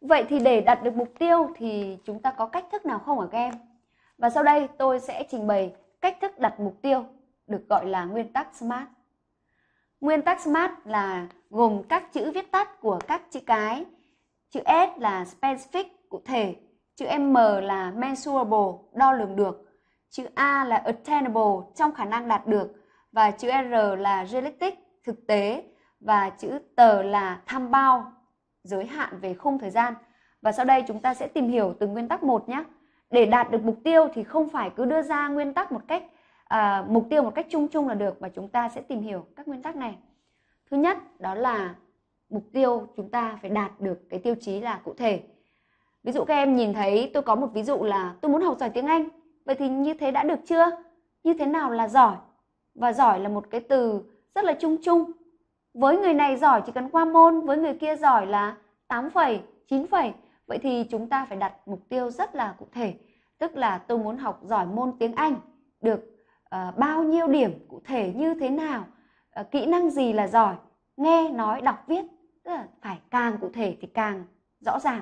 Vậy thì để đạt được mục tiêu thì chúng ta có cách thức nào không ạ các em? Và sau đây tôi sẽ trình bày cách thức đặt mục tiêu được gọi là nguyên tắc SMART. Nguyên tắc SMART là gồm các chữ viết tắt của các chữ cái. Chữ S là specific, cụ thể. Chữ M là measurable, đo lường được. Chữ A là attainable, trong khả năng đạt được. Và chữ R là realistic, thực tế. Và chữ T là tham bao, giới hạn về khung thời gian. Và sau đây chúng ta sẽ tìm hiểu từng nguyên tắc một nhé. Để đạt được mục tiêu thì không phải cứ đưa ra nguyên tắc một cách à, mục tiêu một cách chung chung là được và chúng ta sẽ tìm hiểu các nguyên tắc này. Thứ nhất đó là mục tiêu chúng ta phải đạt được cái tiêu chí là cụ thể. Ví dụ các em nhìn thấy tôi có một ví dụ là tôi muốn học giỏi tiếng Anh. Vậy thì như thế đã được chưa? Như thế nào là giỏi? Và giỏi là một cái từ rất là chung chung với người này giỏi chỉ cần qua môn với người kia giỏi là 8 phẩy 9 phẩy vậy thì chúng ta phải đặt mục tiêu rất là cụ thể tức là tôi muốn học giỏi môn tiếng Anh được uh, bao nhiêu điểm cụ thể như thế nào uh, kỹ năng gì là giỏi nghe nói đọc viết tức là phải càng cụ thể thì càng rõ ràng